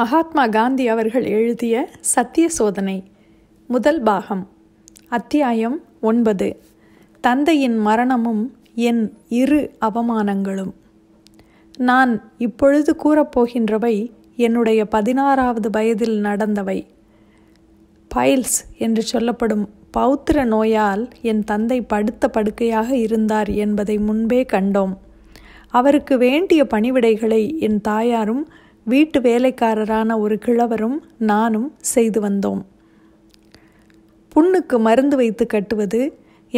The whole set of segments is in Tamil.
மகாத்மா காந்தி அவர்கள் எழுதிய சத்திய சோதனை முதல் பாகம் அத்தியாயம் ஒன்பது தந்தையின் மரணமும் என் இரு அவமானங்களும் நான் இப்பொழுது கூறப்போகின்றவை என்னுடைய பதினாறாவது வயதில் நடந்தவை பைல்ஸ் என்று சொல்லப்படும் பௌத்திர நோயால் என் தந்தை படுத்த படுக்கையாக இருந்தார் என்பதை முன்பே கண்டோம் அவருக்கு வேண்டிய பணிவிடைகளை என் தாயாரும் வீட்டு வேலைக்காரரான ஒரு கிழவரும் நானும் செய்து வந்தோம் புண்ணுக்கு மருந்து வைத்து கட்டுவது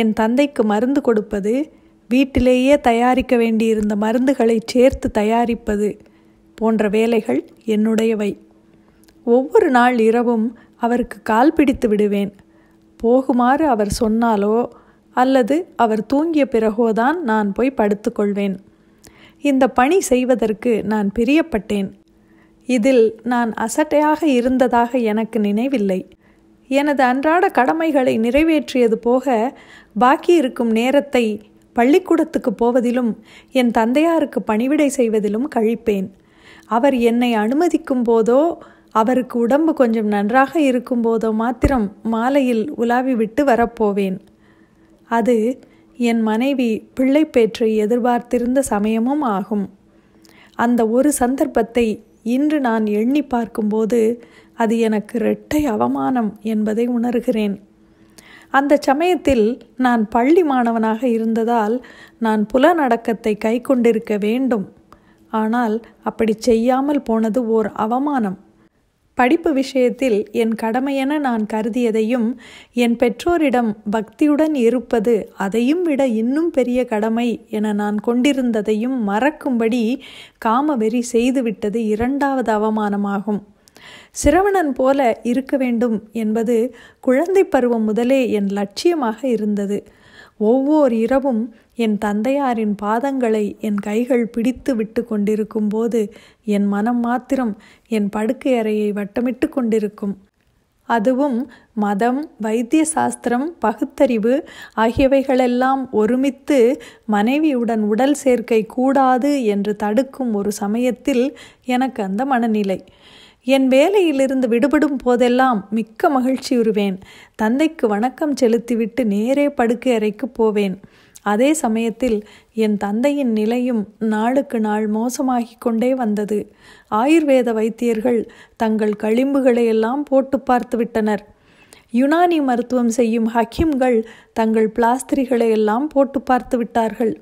என் தந்தைக்கு மருந்து கொடுப்பது வீட்டிலேயே தயாரிக்க வேண்டியிருந்த மருந்துகளை சேர்த்து தயாரிப்பது போன்ற வேலைகள் என்னுடையவை ஒவ்வொரு நாள் இரவும் அவருக்கு கால் பிடித்து விடுவேன் போகுமாறு அவர் சொன்னாலோ அல்லது அவர் தூங்கிய பிறகோதான் நான் போய் படுத்துக்கொள்வேன் இந்த பணி செய்வதற்கு நான் பிரியப்பட்டேன் இதில் நான் அசட்டையாக இருந்ததாக எனக்கு நினைவில்லை எனது அன்றாட கடமைகளை நிறைவேற்றியது போக பாக்கி இருக்கும் நேரத்தை பள்ளிக்கூடத்துக்கு போவதிலும் என் தந்தையாருக்கு பணிவிடை செய்வதிலும் கழிப்பேன் அவர் என்னை அனுமதிக்கும் போதோ அவருக்கு உடம்பு கொஞ்சம் நன்றாக இருக்கும் போதோ மாத்திரம் மாலையில் உலாவி விட்டு வரப்போவேன் அது என் மனைவி பிள்ளை பேற்றை எதிர்பார்த்திருந்த சமயமும் ஆகும் அந்த ஒரு சந்தர்ப்பத்தை இன்று நான் எண்ணி பார்க்கும்போது அது எனக்கு இரட்டை அவமானம் என்பதை உணர்கிறேன் அந்த சமயத்தில் நான் பள்ளி மாணவனாக இருந்ததால் நான் புலநடக்கத்தை கை கொண்டிருக்க வேண்டும் ஆனால் அப்படி செய்யாமல் போனது ஓர் அவமானம் படிப்பு விஷயத்தில் என் கடமையென நான் கருதியதையும் என் பெற்றோரிடம் பக்தியுடன் இருப்பது அதையும் விட இன்னும் பெரிய கடமை என நான் கொண்டிருந்ததையும் மறக்கும்படி காமவெறி செய்துவிட்டது இரண்டாவது அவமானமாகும் சிரவணன் போல இருக்க வேண்டும் என்பது குழந்தை பருவம் முதலே என் லட்சியமாக இருந்தது ஒவ்வொரு இரவும் என் தந்தையாரின் பாதங்களை என் கைகள் பிடித்து விட்டு கொண்டிருக்கும் போது என் மனம் மாத்திரம் என் படுக்கை அறையை வட்டமிட்டு கொண்டிருக்கும் அதுவும் மதம் வைத்திய சாஸ்திரம் பகுத்தறிவு ஆகியவைகளெல்லாம் ஒருமித்து மனைவியுடன் உடல் சேர்க்கை கூடாது என்று தடுக்கும் ஒரு சமயத்தில் எனக்கு அந்த மனநிலை என் வேலையிலிருந்து விடுபடும் போதெல்லாம் மிக்க மகிழ்ச்சியுறுவேன் தந்தைக்கு வணக்கம் செலுத்திவிட்டு நேரே படுக்கை அறைக்கு போவேன் அதே சமயத்தில் என் தந்தையின் நிலையும் நாளுக்கு நாள் மோசமாகிக் கொண்டே வந்தது ஆயுர்வேத வைத்தியர்கள் தங்கள் களிம்புகளை எல்லாம் போட்டு பார்த்து விட்டனர் யுனானி மருத்துவம் செய்யும் ஹக்கிம்கள் தங்கள் பிளாஸ்திரிகளை எல்லாம் போட்டு பார்த்து விட்டார்கள்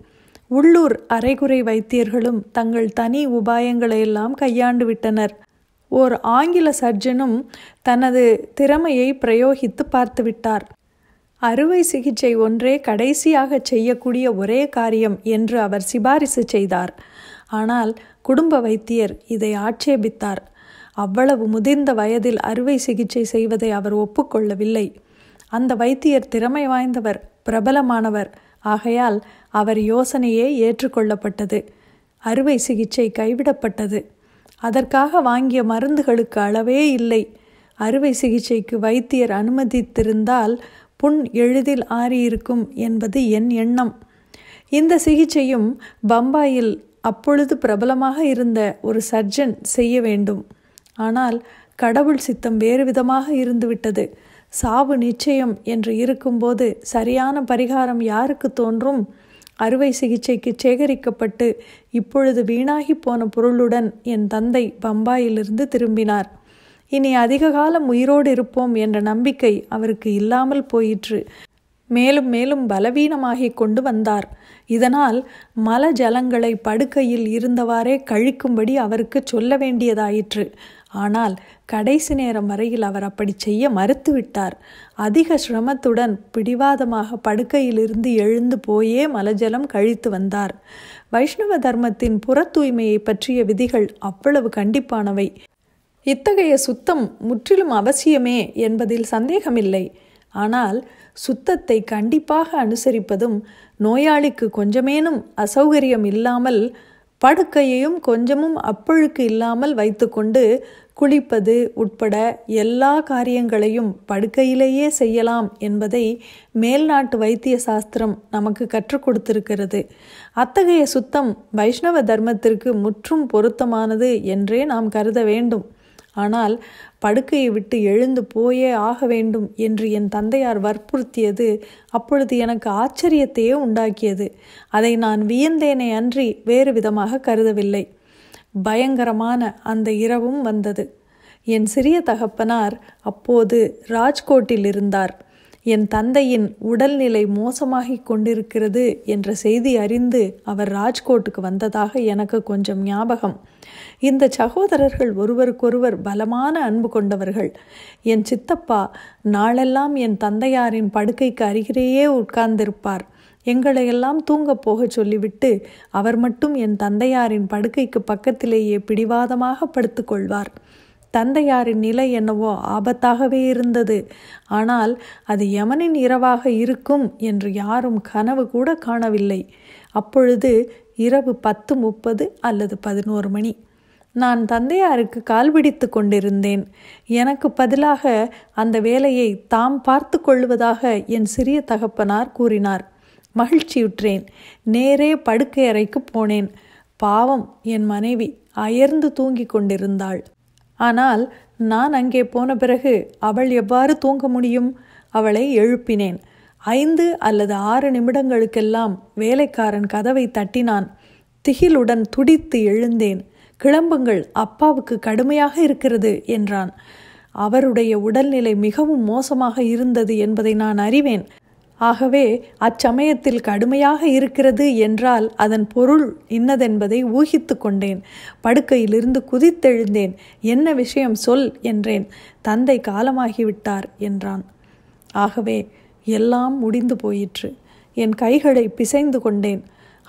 உள்ளூர் அரைகுறை வைத்தியர்களும் தங்கள் தனி உபாயங்களை எல்லாம் கையாண்டு விட்டனர் ஓர் ஆங்கில சர்ஜனும் தனது திறமையை பிரயோகித்து பார்த்துவிட்டார் அறுவை சிகிச்சை ஒன்றே கடைசியாக செய்யக்கூடிய ஒரே காரியம் என்று அவர் சிபாரிசு செய்தார் ஆனால் குடும்ப வைத்தியர் இதை ஆட்சேபித்தார் அவ்வளவு முதிர்ந்த வயதில் அறுவை சிகிச்சை செய்வதை அவர் ஒப்புக்கொள்ளவில்லை அந்த வைத்தியர் திறமை வாய்ந்தவர் பிரபலமானவர் ஆகையால் அவர் யோசனையே ஏற்றுக்கொள்ளப்பட்டது அறுவை சிகிச்சை கைவிடப்பட்டது அதற்காக வாங்கிய மருந்துகளுக்கு அளவே இல்லை அறுவை சிகிச்சைக்கு வைத்தியர் அனுமதித்திருந்தால் புண் எளிதில் ஆறியிருக்கும் என்பது என் எண்ணம் இந்த சிகிச்சையும் பம்பாயில் அப்பொழுது பிரபலமாக இருந்த ஒரு சர்ஜன் செய்ய வேண்டும் ஆனால் கடவுள் சித்தம் வேறு விதமாக இருந்துவிட்டது சாவு நிச்சயம் என்று இருக்கும்போது சரியான பரிகாரம் யாருக்கு தோன்றும் அறுவை சிகிச்சைக்கு சேகரிக்கப்பட்டு இப்பொழுது வீணாகி போன பொருளுடன் என் தந்தை பம்பாயிலிருந்து திரும்பினார் இனி அதிக காலம் உயிரோடு இருப்போம் என்ற நம்பிக்கை அவருக்கு இல்லாமல் போயிற்று மேலும் மேலும் பலவீனமாகிக் கொண்டு வந்தார் இதனால் மல ஜலங்களை படுக்கையில் இருந்தவாறே கழிக்கும்படி அவருக்கு சொல்ல வேண்டியதாயிற்று ஆனால் கடைசி நேரம் வரையில் அவர் அப்படி செய்ய மறுத்துவிட்டார் அதிக சிரமத்துடன் பிடிவாதமாக படுக்கையிலிருந்து எழுந்து போயே மலஜலம் கழித்து வந்தார் வைஷ்ணவ தர்மத்தின் புற தூய்மையை பற்றிய விதிகள் அவ்வளவு கண்டிப்பானவை இத்தகைய சுத்தம் முற்றிலும் அவசியமே என்பதில் சந்தேகமில்லை ஆனால் சுத்தத்தை கண்டிப்பாக அனுசரிப்பதும் நோயாளிக்கு கொஞ்சமேனும் அசௌகரியம் இல்லாமல் படுக்கையையும் கொஞ்சமும் அப்பழுக்கு இல்லாமல் வைத்துக்கொண்டு குளிப்பது உட்பட எல்லா காரியங்களையும் படுக்கையிலேயே செய்யலாம் என்பதை மேல்நாட்டு வைத்திய சாஸ்திரம் நமக்கு கற்றுக் கொடுத்திருக்கிறது அத்தகைய சுத்தம் வைஷ்ணவ தர்மத்திற்கு முற்றும் பொருத்தமானது என்றே நாம் கருத வேண்டும் ஆனால் படுக்கையை விட்டு எழுந்து போயே ஆக வேண்டும் என்று என் தந்தையார் வற்புறுத்தியது அப்பொழுது எனக்கு ஆச்சரியத்தையே உண்டாக்கியது அதை நான் வியந்தேனே அன்றி வேறு விதமாக கருதவில்லை பயங்கரமான அந்த இரவும் வந்தது என் சிறிய தகப்பனார் அப்போது ராஜ்கோட்டில் இருந்தார் என் தந்தையின் உடல்நிலை மோசமாகிக் கொண்டிருக்கிறது என்ற செய்தி அறிந்து அவர் ராஜ்கோட்டுக்கு வந்ததாக எனக்கு கொஞ்சம் ஞாபகம் இந்த சகோதரர்கள் ஒருவருக்கொருவர் பலமான அன்பு கொண்டவர்கள் என் சித்தப்பா நாளெல்லாம் என் தந்தையாரின் படுக்கைக்கு அருகிலேயே உட்கார்ந்திருப்பார் எங்களையெல்லாம் தூங்கப் போகச் சொல்லிவிட்டு அவர் மட்டும் என் தந்தையாரின் படுக்கைக்கு பக்கத்திலேயே பிடிவாதமாக படுத்துக்கொள்வார் தந்தையாரின் நிலை என்னவோ ஆபத்தாகவே இருந்தது ஆனால் அது யமனின் இரவாக இருக்கும் என்று யாரும் கனவு கூட காணவில்லை அப்பொழுது இரவு பத்து முப்பது அல்லது பதினோரு மணி நான் தந்தையாருக்கு கால் பிடித்து கொண்டிருந்தேன் எனக்கு பதிலாக அந்த வேலையை தாம் பார்த்து கொள்வதாக என் சிறிய தகப்பனார் கூறினார் மகிழ்ச்சியுற்றேன் நேரே படுக்கை அறைக்கு போனேன் பாவம் என் மனைவி அயர்ந்து தூங்கிக் கொண்டிருந்தாள் ஆனால் நான் அங்கே போன பிறகு அவள் எவ்வாறு தூங்க முடியும் அவளை எழுப்பினேன் ஐந்து அல்லது ஆறு நிமிடங்களுக்கெல்லாம் வேலைக்காரன் கதவை தட்டினான் திகிலுடன் துடித்து எழுந்தேன் கிளம்புங்கள் அப்பாவுக்கு கடுமையாக இருக்கிறது என்றான் அவருடைய உடல்நிலை மிகவும் மோசமாக இருந்தது என்பதை நான் அறிவேன் ஆகவே அச்சமயத்தில் கடுமையாக இருக்கிறது என்றால் அதன் பொருள் இன்னதென்பதை ஊகித்து கொண்டேன் படுக்கையிலிருந்து குதித்தெழுந்தேன் என்ன விஷயம் சொல் என்றேன் தந்தை காலமாகிவிட்டார் என்றான் ஆகவே எல்லாம் முடிந்து போயிற்று என் கைகளை பிசைந்து கொண்டேன்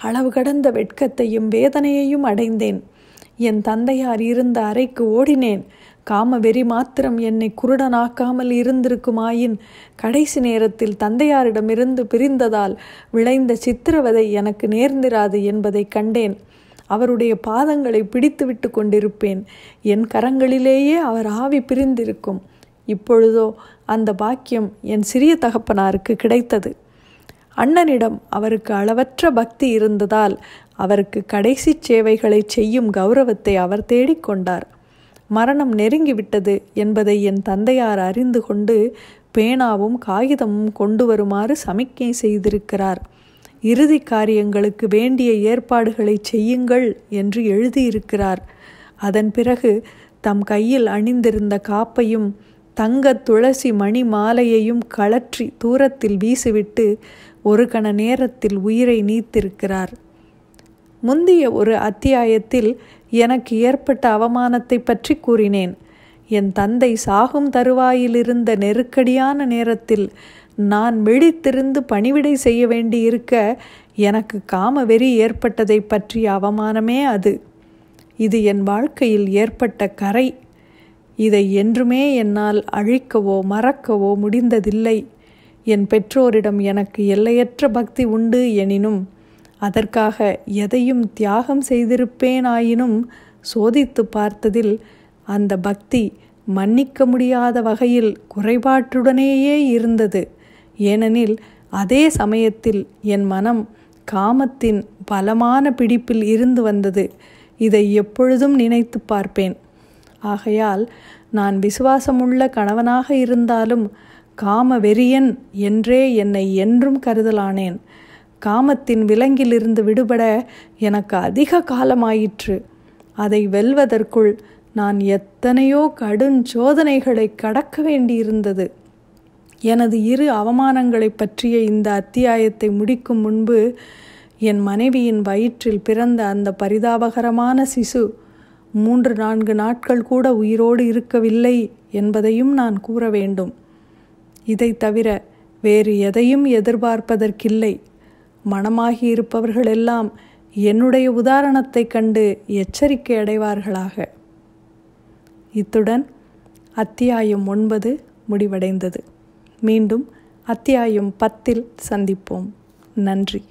அளவு கடந்த வெட்கத்தையும் வேதனையையும் அடைந்தேன் என் தந்தையார் இருந்த அறைக்கு ஓடினேன் காம வெறி மாத்திரம் என்னை குருடனாக்காமல் இருந்திருக்குமாயின் கடைசி நேரத்தில் தந்தையாரிடமிருந்து பிரிந்ததால் விளைந்த சித்திரவதை எனக்கு நேர்ந்திராது என்பதை கண்டேன் அவருடைய பாதங்களை பிடித்துவிட்டு கொண்டிருப்பேன் என் கரங்களிலேயே அவர் ஆவி பிரிந்திருக்கும் இப்பொழுதோ அந்த பாக்கியம் என் சிறிய தகப்பனாருக்கு கிடைத்தது அண்ணனிடம் அவருக்கு அளவற்ற பக்தி இருந்ததால் அவருக்கு கடைசி சேவைகளை செய்யும் கௌரவத்தை அவர் தேடிக்கொண்டார் மரணம் நெருங்கிவிட்டது என்பதை என் தந்தையார் அறிந்து கொண்டு பேனாவும் காகிதமும் கொண்டு வருமாறு சமிக்கை செய்திருக்கிறார் இறுதி காரியங்களுக்கு வேண்டிய ஏற்பாடுகளை செய்யுங்கள் என்று எழுதியிருக்கிறார் அதன் பிறகு தம் கையில் அணிந்திருந்த காப்பையும் தங்க துளசி மணி மாலையையும் கழற்றி தூரத்தில் வீசிவிட்டு ஒரு கண நேரத்தில் உயிரை நீத்திருக்கிறார் முந்தைய ஒரு அத்தியாயத்தில் எனக்கு ஏற்பட்ட அவமானத்தை பற்றி கூறினேன் என் தந்தை சாகும் தருவாயிலிருந்த நெருக்கடியான நேரத்தில் நான் விழித்திருந்து பணிவிடை செய்ய வேண்டியிருக்க எனக்கு காமவெறி ஏற்பட்டதை பற்றிய அவமானமே அது இது என் வாழ்க்கையில் ஏற்பட்ட கரை இதை என்றுமே என்னால் அழிக்கவோ மறக்கவோ முடிந்ததில்லை என் பெற்றோரிடம் எனக்கு எல்லையற்ற பக்தி உண்டு எனினும் அதற்காக எதையும் தியாகம் செய்திருப்பேனாயினும் சோதித்து பார்த்ததில் அந்த பக்தி மன்னிக்க முடியாத வகையில் குறைபாட்டுடனேயே இருந்தது ஏனெனில் அதே சமயத்தில் என் மனம் காமத்தின் பலமான பிடிப்பில் இருந்து வந்தது இதை எப்பொழுதும் நினைத்து பார்ப்பேன் ஆகையால் நான் விசுவாசமுள்ள கணவனாக இருந்தாலும் காம வெறியன் என்றே என்னை என்றும் கருதலானேன் காமத்தின் விலங்கிலிருந்து விடுபட எனக்கு அதிக காலமாயிற்று அதை வெல்வதற்குள் நான் எத்தனையோ கடும் சோதனைகளை கடக்க வேண்டியிருந்தது எனது இரு அவமானங்களை பற்றிய இந்த அத்தியாயத்தை முடிக்கும் முன்பு என் மனைவியின் வயிற்றில் பிறந்த அந்த பரிதாபகரமான சிசு மூன்று நான்கு நாட்கள் கூட உயிரோடு இருக்கவில்லை என்பதையும் நான் கூற வேண்டும் இதை தவிர வேறு எதையும் எதிர்பார்ப்பதற்கில்லை மனமாகி இருப்பவர்களெல்லாம் என்னுடைய உதாரணத்தைக் கண்டு எச்சரிக்கை அடைவார்களாக இத்துடன் அத்தியாயம் ஒன்பது முடிவடைந்தது மீண்டும் அத்தியாயம் பத்தில் சந்திப்போம் நன்றி